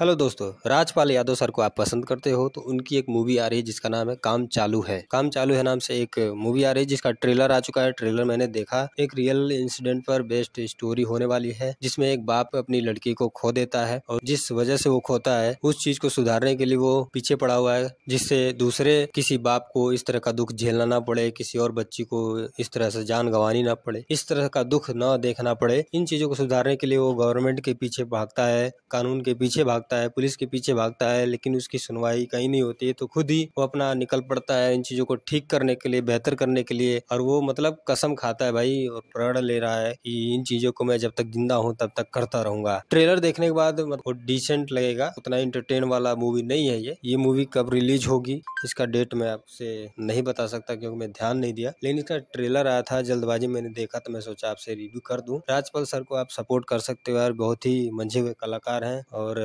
hello दोस्तों Rajpal Yadav sir को आप पसंद करते हो तो उनकी एक मूवी आ रही है जिसका नाम है काम चालू है काम चालू है नाम से एक मूवी आ रही है जिसका ट्रेलर आ चुका है ट्रेलर मैंने देखा एक रियल इंसिडेंट पर बेस्ड स्टोरी होने वाली है जिसमें एक बाप अपनी लड़की को खो देता है और जिस वजह से वो खोता है उस चीज को सुधारने के लिए वो पीछे पड़ा हुआ है जिससे दूसरे किसी बाप को इस तरह का दुख झेलना ना पड़े किसी और बच्ची को इस तरह से जान गंवानी ना पड़े इस तरह का दुख न देखना पड़े इन चीजों को सुधारने के लिए वो गवर्नमेंट के पीछे भागता है कानून के पीछे भाग भागता है पुलिस के पीछे भागता है लेकिन उसकी सुनवाई कहीं नहीं होती है तो खुद ही वो अपना निकल पड़ता है इन चीज़ों को ठीक करने के लिए बेहतर करने के लिए और वो मतलब कसम खाता है भाई और प्रण ले रहा है कि इन चीज़ों को मैं जब तक जिंदा हूँ तब तक करता रहूंगा ट्रेलर देखने के बाद मतलब डिसेंट लगेगा उतना इंटरटेन वाला मूवी नहीं है ये ये मूवी कब रिलीज होगी इसका डेट मैं आपसे नहीं बता सकता क्योंकि मैं ध्यान नहीं दिया लेकिन इसका ट्रेलर आया था जल्दबाजी मैंने देखा तो मैं सोचा आपसे रिव्यू कर दूं राजपाल सर को आप सपोर्ट कर सकते हो यार बहुत ही मंझे हुए कलाकार हैं और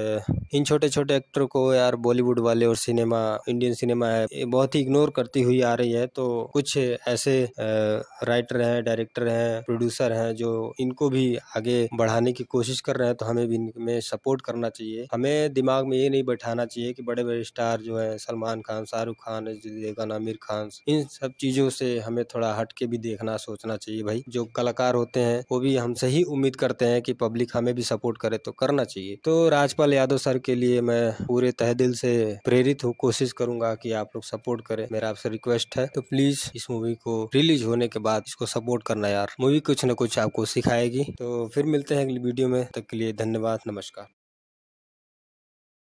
इन छोटे छोटे एक्टर को यार बॉलीवुड वाले और सिनेमा इंडियन सिनेमा है बहुत ही इग्नोर करती हुई आ रही है तो कुछ ऐसे राइटर हैं डायरेक्टर हैं प्रोड्यूसर हैं जो इनको भी आगे बढ़ाने की कोशिश कर रहे हैं तो हमें भी इनमें सपोर्ट करना चाहिए हमें दिमाग में ये नहीं बैठाना चाहिए कि बड़े बड़े स्टार जो है सलमान खान शाहरुख खान देवगन आमिर खान इन सब चीज़ों से हमें थोड़ा हट के भी देखना सोचना चाहिए भाई जो कलाकार होते हैं वो भी हमसे ही उम्मीद करते हैं कि पब्लिक हमें भी सपोर्ट करे तो करना चाहिए तो राजपाल यादव सर के लिए मैं पूरे तह दिल से प्रेरित हूँ कोशिश करूंगा कि आप लोग सपोर्ट करें मेरा आपसे रिक्वेस्ट है तो प्लीज इस मूवी को रिलीज होने के बाद इसको सपोर्ट करना यार मूवी कुछ न कुछ आपको सिखाएगी तो फिर मिलते हैं अगली वीडियो में तक के लिए धन्यवाद नमस्कार